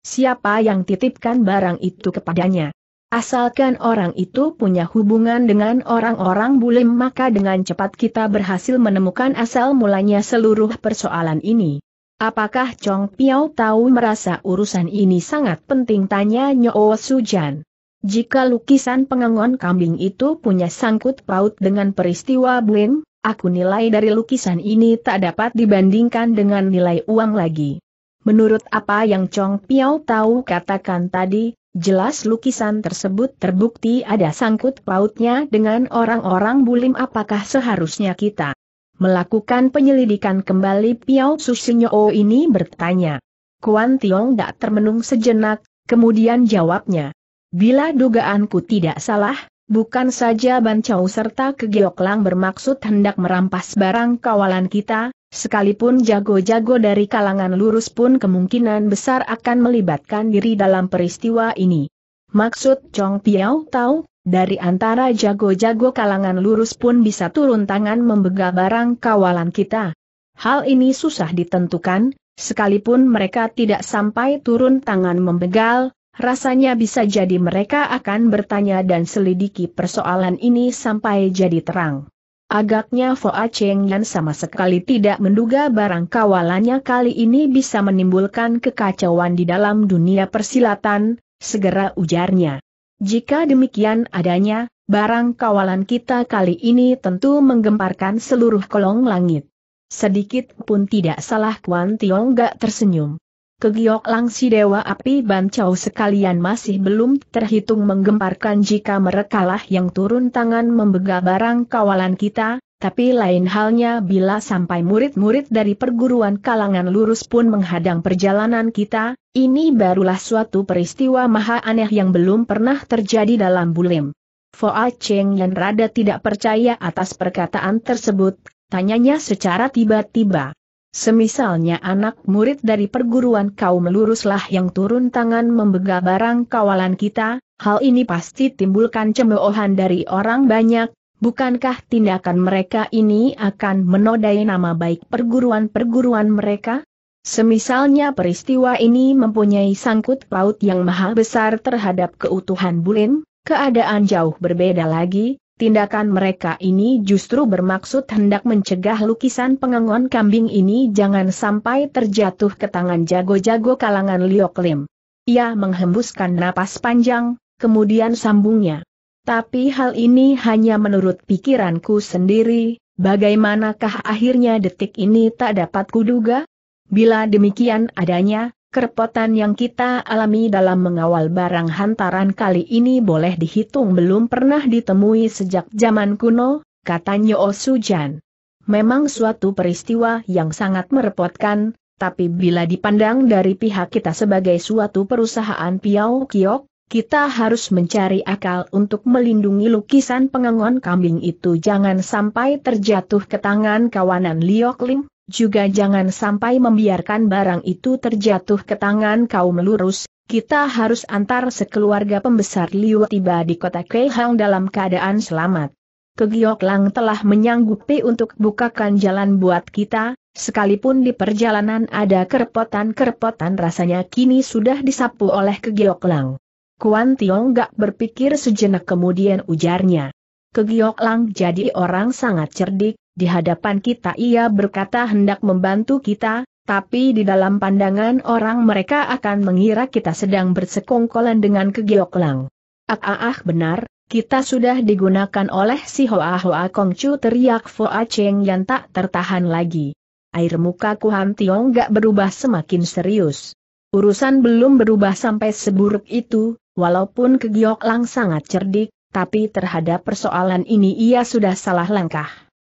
Siapa yang titipkan barang itu kepadanya? Asalkan orang itu punya hubungan dengan orang-orang bule maka dengan cepat kita berhasil menemukan asal mulanya seluruh persoalan ini. Apakah Chong Piao tahu merasa urusan ini sangat penting tanya Nyo Sujan. Jika lukisan pengangon kambing itu punya sangkut paut dengan peristiwa bulim, aku nilai dari lukisan ini tak dapat dibandingkan dengan nilai uang lagi. Menurut apa yang Chong Piao tahu katakan tadi, Jelas lukisan tersebut terbukti ada sangkut pautnya dengan orang-orang bulim apakah seharusnya kita melakukan penyelidikan kembali Piao Susinyo ini bertanya. Kuan Tiong tak termenung sejenak, kemudian jawabnya. Bila dugaanku tidak salah, bukan saja Ban Chao serta Kegioklang bermaksud hendak merampas barang kawalan kita, Sekalipun jago-jago dari kalangan lurus pun kemungkinan besar akan melibatkan diri dalam peristiwa ini. Maksud Chong Piao tahu, dari antara jago-jago kalangan lurus pun bisa turun tangan membegal barang kawalan kita. Hal ini susah ditentukan, sekalipun mereka tidak sampai turun tangan membegal, rasanya bisa jadi mereka akan bertanya dan selidiki persoalan ini sampai jadi terang. Agaknya Foa Cheng Yan sama sekali tidak menduga barang kawalannya kali ini bisa menimbulkan kekacauan di dalam dunia persilatan, segera ujarnya. Jika demikian adanya, barang kawalan kita kali ini tentu menggemparkan seluruh kolong langit. Sedikit pun tidak salah Kuan Tiong gak tersenyum kegiok langsi Dewa Api Bancau sekalian masih belum terhitung menggemparkan jika merekalah yang turun tangan membegal barang kawalan kita, tapi lain halnya bila sampai murid-murid dari perguruan kalangan lurus pun menghadang perjalanan kita, ini barulah suatu peristiwa maha aneh yang belum pernah terjadi dalam bulim. Foa Cheng yang rada tidak percaya atas perkataan tersebut, tanyanya secara tiba-tiba. Semisalnya anak murid dari perguruan kaum luruslah yang turun tangan membegal barang kawalan kita, hal ini pasti timbulkan cemoohan dari orang banyak, bukankah tindakan mereka ini akan menodai nama baik perguruan-perguruan mereka? Semisalnya peristiwa ini mempunyai sangkut paut yang maha besar terhadap keutuhan Bulim, keadaan jauh berbeda lagi, Tindakan mereka ini justru bermaksud hendak mencegah lukisan pengengon kambing ini jangan sampai terjatuh ke tangan jago-jago kalangan Lioklim. Ia menghembuskan napas panjang, kemudian sambungnya. Tapi hal ini hanya menurut pikiranku sendiri, bagaimanakah akhirnya detik ini tak dapat kuduga? Bila demikian adanya, kerepotan yang kita alami dalam mengawal barang hantaran kali ini boleh dihitung belum pernah ditemui sejak zaman kuno, katanya Osujan. Memang suatu peristiwa yang sangat merepotkan, tapi bila dipandang dari pihak kita sebagai suatu perusahaan Piau Kiok, kita harus mencari akal untuk melindungi lukisan pengangon kambing itu jangan sampai terjatuh ke tangan kawanan Liok Lim, juga jangan sampai membiarkan barang itu terjatuh ke tangan kaum lurus, kita harus antar sekeluarga pembesar Liu tiba di kota Keihang dalam keadaan selamat. Kegiok Lang telah menyanggupi untuk bukakan jalan buat kita, sekalipun di perjalanan ada kerepotan-kerepotan rasanya kini sudah disapu oleh Kegiok Lang. Kuan Tiong gak berpikir sejenak kemudian ujarnya. Kegiok Lang jadi orang sangat cerdik, di hadapan kita ia berkata hendak membantu kita, tapi di dalam pandangan orang mereka akan mengira kita sedang bersekongkolan dengan kegioklang. Ah ah ah benar, kita sudah digunakan oleh si Hoa Hoa Kongcu teriak Foa Cheng yang tak tertahan lagi. Air muka Kuan Tiong gak berubah semakin serius. Urusan belum berubah sampai seburuk itu, walaupun Kegiok sangat cerdik, tapi terhadap persoalan ini ia sudah salah langkah.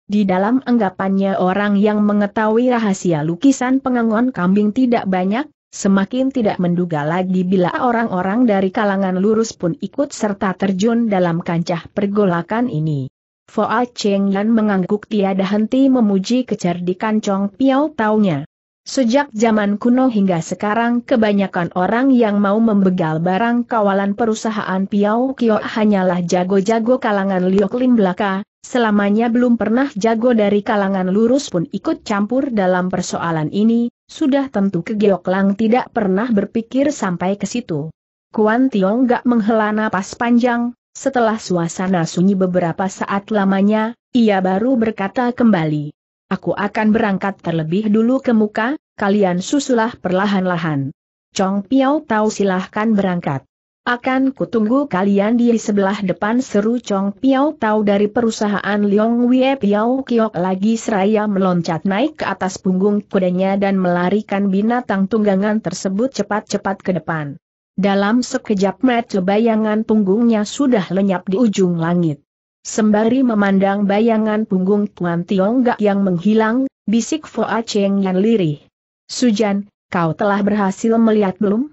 Di dalam anggapannya orang yang mengetahui rahasia lukisan pengangon kambing tidak banyak, semakin tidak menduga lagi bila orang-orang dari kalangan lurus pun ikut serta terjun dalam kancah pergolakan ini. Foa Cheng Lan mengangguk tiada henti memuji kecerdikan Chong Piao taunya. Sejak zaman kuno hingga sekarang kebanyakan orang yang mau membegal barang kawalan perusahaan piau Kio hanyalah jago-jago kalangan Liok Lim belaka, selamanya belum pernah jago dari kalangan lurus pun ikut campur dalam persoalan ini, sudah tentu Kegiok Lang tidak pernah berpikir sampai ke situ. Kuan Tiong gak menghela napas panjang, setelah suasana sunyi beberapa saat lamanya, ia baru berkata kembali. Aku akan berangkat terlebih dulu ke muka, kalian susulah perlahan-lahan. Chong Piao tahu silahkan berangkat. Akan kutunggu kalian di sebelah depan seru Chong Piao Tau dari perusahaan Leong Wie Piao Kiok lagi seraya meloncat naik ke atas punggung kudanya dan melarikan binatang tunggangan tersebut cepat-cepat ke depan. Dalam sekejap mata bayangan punggungnya sudah lenyap di ujung langit. Sembari memandang bayangan punggung Tuan Tiongkok yang menghilang, bisik A Cheng yang lirih. Sujan, kau telah berhasil melihat belum?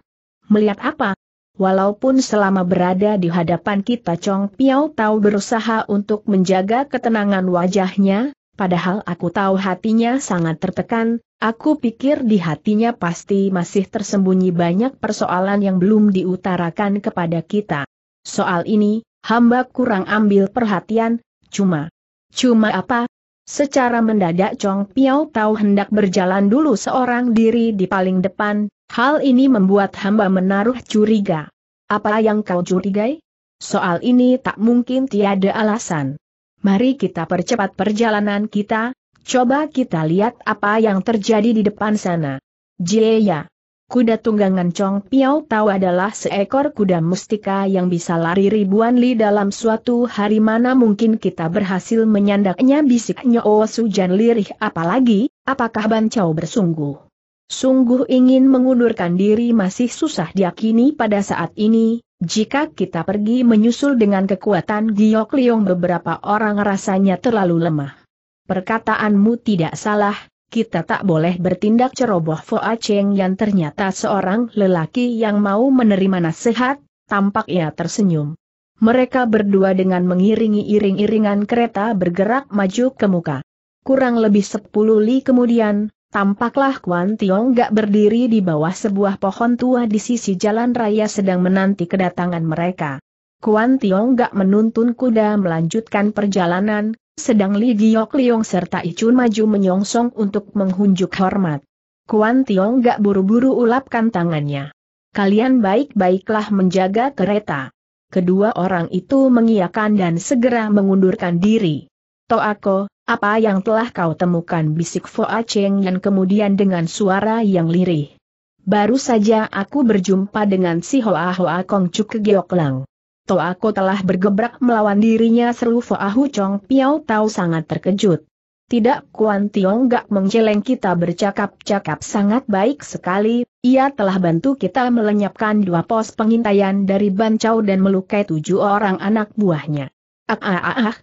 Melihat apa? Walaupun selama berada di hadapan kita Chong Piao Tau berusaha untuk menjaga ketenangan wajahnya, padahal aku tahu hatinya sangat tertekan, aku pikir di hatinya pasti masih tersembunyi banyak persoalan yang belum diutarakan kepada kita. Soal ini, Hamba kurang ambil perhatian, cuma. Cuma apa? Secara mendadak Chong Piao tahu hendak berjalan dulu seorang diri di paling depan, hal ini membuat hamba menaruh curiga. Apa yang kau curigai? Soal ini tak mungkin tiada alasan. Mari kita percepat perjalanan kita, coba kita lihat apa yang terjadi di depan sana. Jaya. Kuda tunggangan Chong Piao Tau adalah seekor kuda mustika yang bisa lari ribuan li dalam suatu hari mana mungkin kita berhasil menyandaknya bisiknya Oh Jan lirih apalagi, apakah Bancau bersungguh. Sungguh ingin mengundurkan diri masih susah diakini pada saat ini, jika kita pergi menyusul dengan kekuatan Giok Liong beberapa orang rasanya terlalu lemah. Perkataanmu tidak salah, kita tak boleh bertindak ceroboh Foa Cheng yang ternyata seorang lelaki yang mau menerima nasihat, tampaknya tersenyum. Mereka berdua dengan mengiringi iring-iringan kereta bergerak maju ke muka. Kurang lebih sepuluh li kemudian, tampaklah Kuan Tiong gak berdiri di bawah sebuah pohon tua di sisi jalan raya sedang menanti kedatangan mereka. Kuan Tiong gak menuntun kuda melanjutkan perjalanan, sedang Li Giok Liong serta Icun maju menyongsong untuk menghunjuk hormat. Kuan Tiong gak buru-buru ulapkan tangannya. Kalian baik-baiklah menjaga kereta. Kedua orang itu mengiakan dan segera mengundurkan diri. aku, apa yang telah kau temukan bisik Foa Cheng yang kemudian dengan suara yang lirih. Baru saja aku berjumpa dengan si Hoa Hoa Kong cuk Geok Lang. Toako telah bergebrak melawan dirinya seru Foahu Chong Piao Tau sangat terkejut. Tidak Kuan Tiong gak menjeleng kita bercakap-cakap sangat baik sekali, ia telah bantu kita melenyapkan dua pos pengintaian dari Bancau dan melukai tujuh orang anak buahnya. Ah ah ah ah.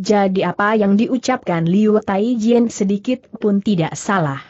Jadi apa yang diucapkan Liu Tai Jian sedikit pun tidak salah.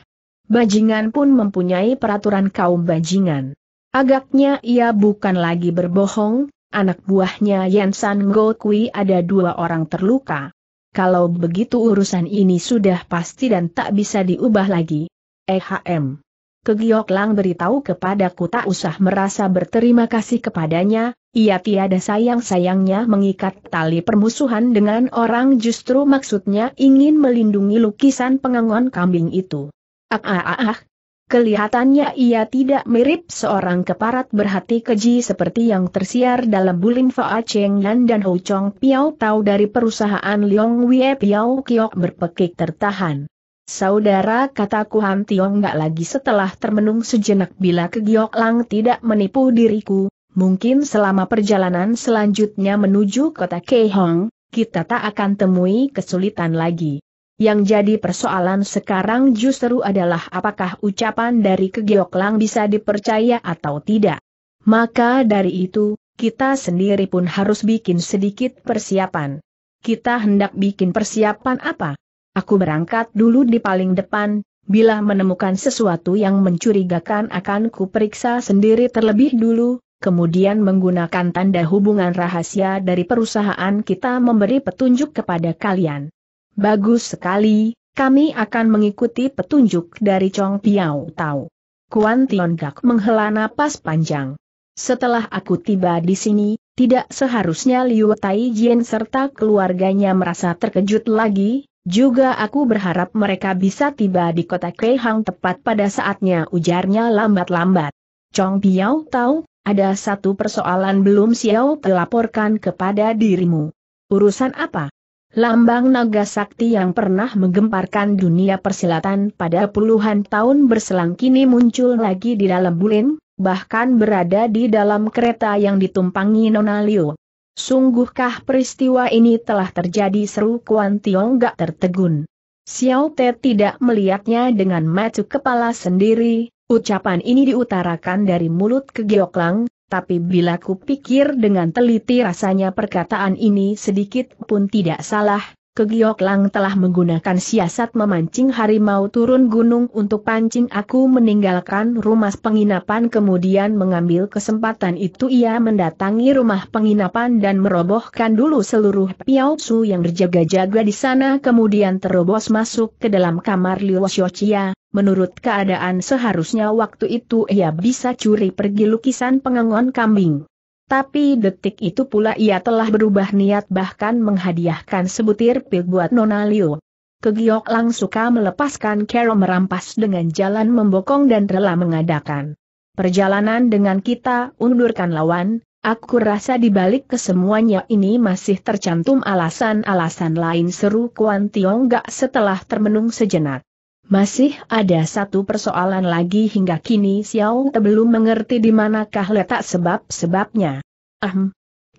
Bajingan pun mempunyai peraturan kaum bajingan. Agaknya ia bukan lagi berbohong, anak buahnya Yansan Kui ada dua orang terluka. Kalau begitu urusan ini sudah pasti dan tak bisa diubah lagi. EHM. Kegiok Lang beritahu kepadaku tak usah merasa berterima kasih kepadanya, ia tiada sayang-sayangnya mengikat tali permusuhan dengan orang justru maksudnya ingin melindungi lukisan pengangon kambing itu. Ah ah ah, ah Kelihatannya ia tidak mirip seorang keparat berhati keji seperti yang tersiar dalam Bulim Fa Cheng Yan dan Ho Chong Piao Tau dari perusahaan Leong Wie Piao Kiok berpekik tertahan. Saudara kataku Han Tiong gak lagi setelah termenung sejenak bila Giok Lang tidak menipu diriku, mungkin selama perjalanan selanjutnya menuju kota Kehong kita tak akan temui kesulitan lagi. Yang jadi persoalan sekarang justru adalah apakah ucapan dari Kegioklang bisa dipercaya atau tidak. Maka dari itu, kita sendiri pun harus bikin sedikit persiapan. Kita hendak bikin persiapan apa? Aku berangkat dulu di paling depan, bila menemukan sesuatu yang mencurigakan akan kuperiksa sendiri terlebih dulu, kemudian menggunakan tanda hubungan rahasia dari perusahaan kita memberi petunjuk kepada kalian. Bagus sekali, kami akan mengikuti petunjuk dari Chong Piao Tau. Kuan Tion Gak menghela napas panjang. Setelah aku tiba di sini, tidak seharusnya Liu Tai Jian serta keluarganya merasa terkejut lagi, juga aku berharap mereka bisa tiba di kota Keihang tepat pada saatnya ujarnya lambat-lambat. Chong Piao tahu, ada satu persoalan belum Xiao telaporkan kepada dirimu. Urusan apa? Lambang naga sakti yang pernah menggemparkan dunia persilatan pada puluhan tahun berselang kini muncul lagi di dalam bulin, bahkan berada di dalam kereta yang ditumpangi Nona Liu. Sungguhkah peristiwa ini telah terjadi seru Kuan Tiong gak tertegun. Xiao Te tidak melihatnya dengan mata kepala sendiri, ucapan ini diutarakan dari mulut ke geoklang tapi bila kupikir dengan teliti rasanya perkataan ini sedikit pun tidak salah, Kegiok Lang telah menggunakan siasat memancing harimau turun gunung untuk pancing aku meninggalkan rumah penginapan kemudian mengambil kesempatan itu ia mendatangi rumah penginapan dan merobohkan dulu seluruh Piao Su yang berjaga-jaga di sana kemudian terobos masuk ke dalam kamar Liu Xiochia. Menurut keadaan seharusnya waktu itu ia bisa curi pergi lukisan pengangon kambing. Tapi detik itu pula ia telah berubah niat bahkan menghadiahkan sebutir pil buat Nona Liu. Kegiok Lang suka melepaskan Kero merampas dengan jalan membokong dan rela mengadakan. Perjalanan dengan kita undurkan lawan, aku rasa di balik kesemuanya ini masih tercantum alasan-alasan lain seru Kuan Tiong gak setelah termenung sejenak. Masih ada satu persoalan lagi hingga kini Xiao belum mengerti di manakah letak sebab-sebabnya. Ahem.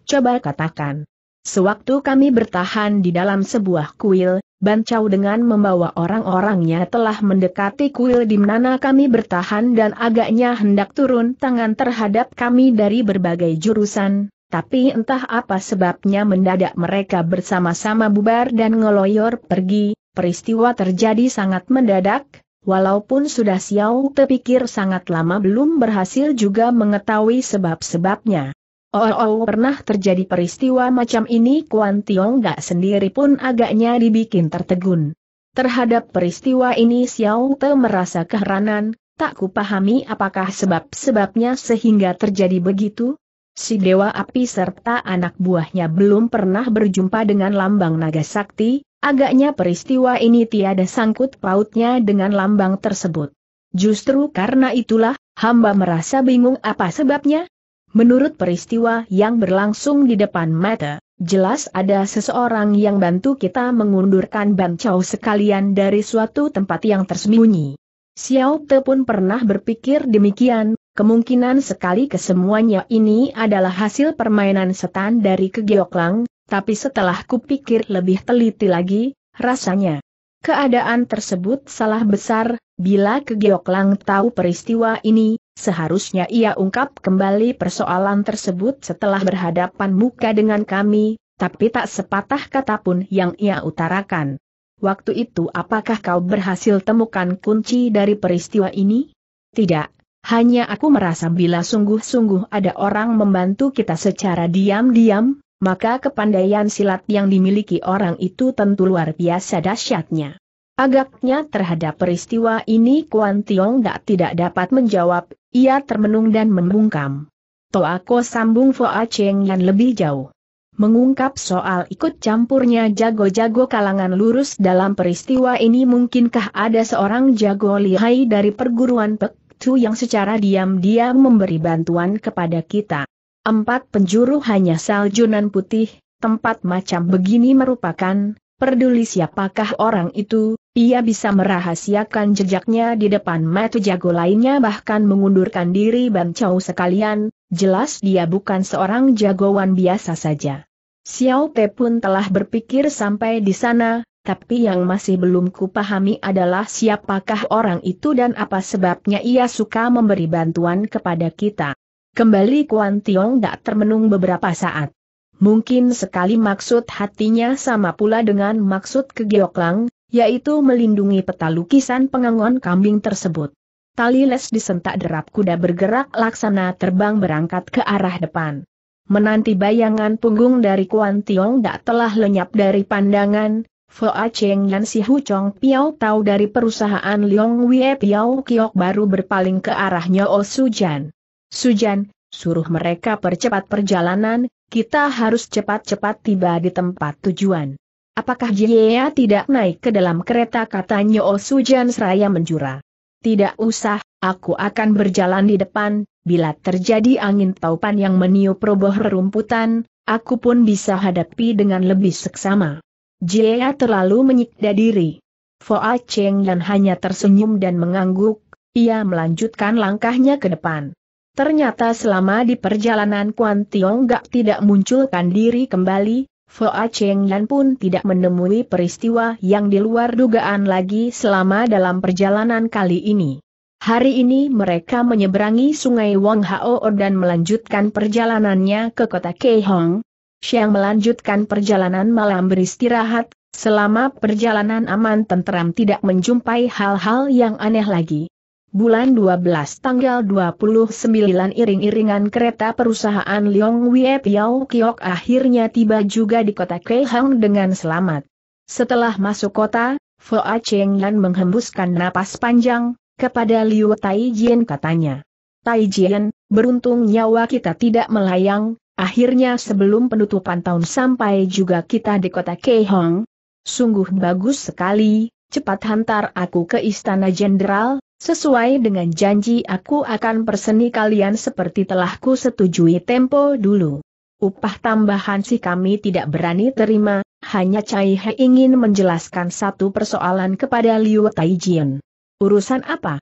Coba katakan. Sewaktu kami bertahan di dalam sebuah kuil, Ban Bancau dengan membawa orang-orangnya telah mendekati kuil di mana kami bertahan dan agaknya hendak turun tangan terhadap kami dari berbagai jurusan, tapi entah apa sebabnya mendadak mereka bersama-sama bubar dan ngeloyor pergi, peristiwa terjadi sangat mendadak, walaupun sudah Xiao terpikir sangat lama belum berhasil juga mengetahui sebab-sebabnya. Oh, oh, oh pernah terjadi peristiwa macam ini Kuan Tiong gak sendiri pun agaknya dibikin tertegun. Terhadap peristiwa ini Xiao Te merasa keheranan, tak kupahami apakah sebab-sebabnya sehingga terjadi begitu? Si Dewa Api serta anak buahnya belum pernah berjumpa dengan lambang naga sakti, Agaknya peristiwa ini tiada sangkut pautnya dengan lambang tersebut. Justru karena itulah, hamba merasa bingung apa sebabnya. Menurut peristiwa yang berlangsung di depan mata, jelas ada seseorang yang bantu kita mengundurkan bancau sekalian dari suatu tempat yang tersembunyi. Xiao Te pun pernah berpikir demikian, kemungkinan sekali kesemuanya ini adalah hasil permainan setan dari Kegioklang, tapi setelah kupikir lebih teliti lagi, rasanya keadaan tersebut salah besar, bila Lang tahu peristiwa ini, seharusnya ia ungkap kembali persoalan tersebut setelah berhadapan muka dengan kami, tapi tak sepatah kata pun yang ia utarakan. Waktu itu apakah kau berhasil temukan kunci dari peristiwa ini? Tidak, hanya aku merasa bila sungguh-sungguh ada orang membantu kita secara diam-diam, maka kepandaian silat yang dimiliki orang itu tentu luar biasa dahsyatnya. Agaknya terhadap peristiwa ini Kuan Tiong tak tidak dapat menjawab, ia termenung dan membungkam. Toako sambung Foa Cheng yang lebih jauh. Mengungkap soal ikut campurnya jago-jago kalangan lurus dalam peristiwa ini mungkinkah ada seorang jago lihai dari perguruan Pek Tu yang secara diam-diam memberi bantuan kepada kita. Empat penjuru hanya saljunan putih, tempat macam begini merupakan, Peduli siapakah orang itu, ia bisa merahasiakan jejaknya di depan mata jago lainnya bahkan mengundurkan diri Bancau sekalian, jelas dia bukan seorang jagoan biasa saja. Xiao Te pun telah berpikir sampai di sana, tapi yang masih belum kupahami adalah siapakah orang itu dan apa sebabnya ia suka memberi bantuan kepada kita. Kembali Kuan Tiong tak termenung beberapa saat. Mungkin sekali maksud hatinya sama pula dengan maksud kegioklang, yaitu melindungi peta lukisan pengangon kambing tersebut. Tali les disentak derap kuda bergerak laksana terbang berangkat ke arah depan. Menanti bayangan punggung dari Kuan Tiong tak telah lenyap dari pandangan, Foa Cheng dan si Hu Chong Piao tahu dari perusahaan Leong Wie Piao Kiok baru berpaling ke arahnya O Jan. Sujan, suruh mereka percepat perjalanan, kita harus cepat-cepat tiba di tempat tujuan. Apakah Jiea tidak naik ke dalam kereta katanya Oh Sujan seraya menjura. Tidak usah, aku akan berjalan di depan, bila terjadi angin taupan yang meniup roboh rerumputan, aku pun bisa hadapi dengan lebih seksama. Jiea terlalu menyiksa diri. Foa Cheng dan hanya tersenyum dan mengangguk, ia melanjutkan langkahnya ke depan. Ternyata selama di perjalanan Kuan Tiong Gak tidak munculkan diri kembali, Foa Cheng Yan pun tidak menemui peristiwa yang di luar dugaan lagi selama dalam perjalanan kali ini. Hari ini mereka menyeberangi sungai Wong Hao dan melanjutkan perjalanannya ke kota Keihong. Siang melanjutkan perjalanan malam beristirahat, selama perjalanan aman tentram tidak menjumpai hal-hal yang aneh lagi. Bulan 12 tanggal 29 iring-iringan kereta perusahaan Leong Wie Piao Kiok akhirnya tiba juga di kota Keihang dengan selamat. Setelah masuk kota, Foa Cheng Yan menghembuskan napas panjang, kepada Liu Tai Jian katanya. Tai Jian, beruntung nyawa kita tidak melayang, akhirnya sebelum penutupan tahun sampai juga kita di kota Keihong. Sungguh bagus sekali, cepat hantar aku ke Istana Jenderal, Sesuai dengan janji aku akan perseni kalian seperti telah ku setujui tempo dulu. Upah tambahan si kami tidak berani terima, hanya Cai He ingin menjelaskan satu persoalan kepada Liu Taijian. Urusan apa?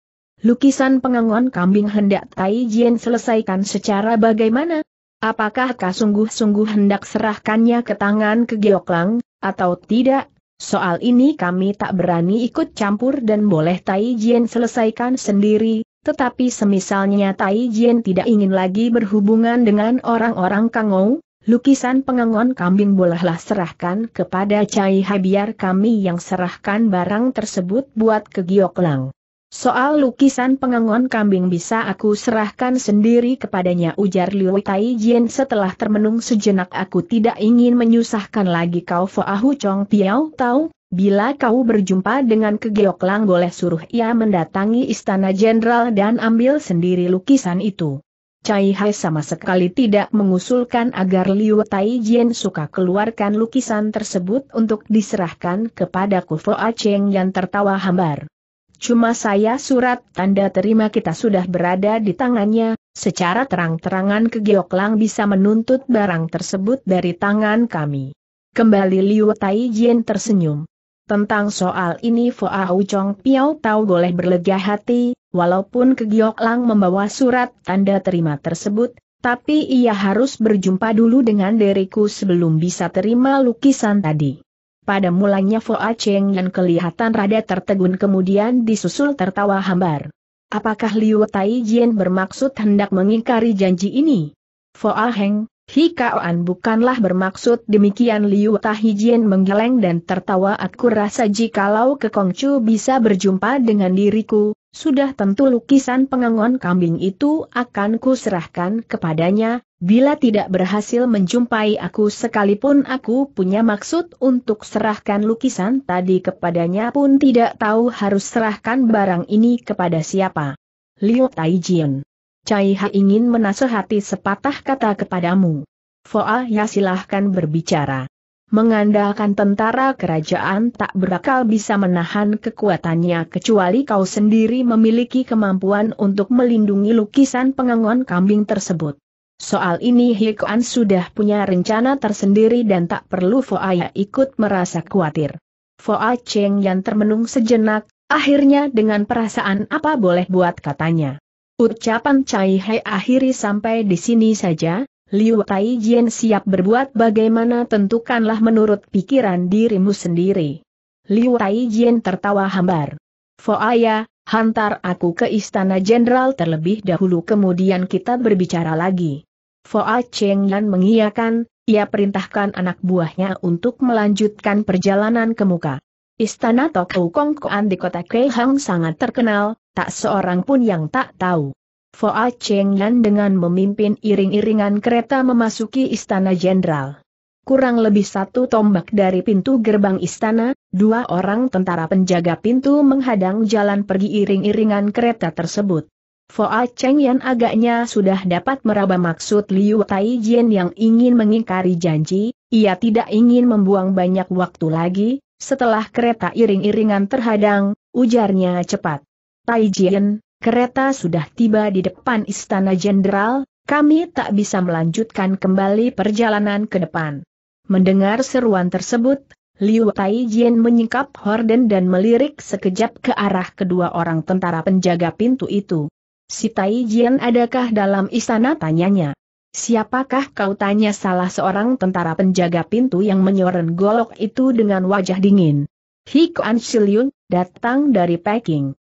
Lukisan pengangon kambing hendak Taijian selesaikan secara bagaimana? Apakah kau sungguh-sungguh hendak serahkannya ke tangan ke Geoklang, atau tidak? Soal ini kami tak berani ikut campur dan boleh Tai Jien selesaikan sendiri, tetapi semisalnya Tai Jien tidak ingin lagi berhubungan dengan orang-orang Kangou, lukisan pengangon kambing bolehlah serahkan kepada Cai Hai biar kami yang serahkan barang tersebut buat ke Gioklang. Soal lukisan pengangon kambing bisa aku serahkan sendiri kepadanya ujar Liu Tai setelah termenung sejenak aku tidak ingin menyusahkan lagi kau Foahu Chong Piao tahu, bila kau berjumpa dengan Kegeok Lang boleh suruh ia mendatangi istana jenderal dan ambil sendiri lukisan itu. Cai Hai sama sekali tidak mengusulkan agar Liu Tai suka keluarkan lukisan tersebut untuk diserahkan kepada Kufo Acheng yang tertawa hambar. Cuma saya surat tanda terima kita sudah berada di tangannya, secara terang-terangan Kegioklang bisa menuntut barang tersebut dari tangan kami. Kembali Liu Tai Jin tersenyum. Tentang soal ini Foa Chong Piao tahu boleh berlega hati, walaupun Kegioklang membawa surat tanda terima tersebut, tapi ia harus berjumpa dulu dengan diriku sebelum bisa terima lukisan tadi. Pada mulanya Foa Cheng yang kelihatan rada tertegun kemudian disusul tertawa hambar. Apakah Liu Tai Jian bermaksud hendak mengingkari janji ini? Foa Heng, Hikaoan bukanlah bermaksud demikian Liu Tai Jian menggeleng dan tertawa aku rasa jikalau ke Kongcu bisa berjumpa dengan diriku, sudah tentu lukisan pengangon kambing itu akan kuserahkan kepadanya, Bila tidak berhasil menjumpai aku sekalipun aku punya maksud untuk serahkan lukisan tadi kepadanya pun tidak tahu harus serahkan barang ini kepada siapa. Liu Taijian. Cai Ha ingin menasehati sepatah kata kepadamu. Foa ya silahkan berbicara. Mengandalkan tentara kerajaan tak berakal bisa menahan kekuatannya kecuali kau sendiri memiliki kemampuan untuk melindungi lukisan pengangon kambing tersebut. Soal ini Hikuan sudah punya rencana tersendiri dan tak perlu Foaya ikut merasa khawatir. Foa Cheng yang termenung sejenak, akhirnya dengan perasaan apa boleh buat katanya. Ucapan Cai Hai akhiri sampai di sini saja, Liu Tai Jian siap berbuat bagaimana tentukanlah menurut pikiran dirimu sendiri. Liu Tai Jian tertawa hambar. Foaya, Hantar aku ke istana jenderal terlebih dahulu kemudian kita berbicara lagi. Foa Cheng Yan mengiyakan, ia perintahkan anak buahnya untuk melanjutkan perjalanan ke muka. Istana Tokou Kongkoan di kota Keihang sangat terkenal, tak seorang pun yang tak tahu. Foa Cheng Yan dengan memimpin iring-iringan kereta memasuki istana jenderal kurang lebih satu tombak dari pintu gerbang istana, dua orang tentara penjaga pintu menghadang jalan pergi iring-iringan kereta tersebut. Foa Cheng Yan agaknya sudah dapat meraba maksud Liu Tai Jian yang ingin mengingkari janji, ia tidak ingin membuang banyak waktu lagi, setelah kereta iring-iringan terhadang, ujarnya cepat. Tai Jian, kereta sudah tiba di depan istana jenderal, kami tak bisa melanjutkan kembali perjalanan ke depan. Mendengar seruan tersebut, Liu Taijian menyingkap horden dan melirik sekejap ke arah kedua orang tentara penjaga pintu itu. Si Taijian adakah dalam istana tanyanya? Siapakah kau tanya salah seorang tentara penjaga pintu yang menyoren golok itu dengan wajah dingin? Hikuan Shiliun, datang dari Peking.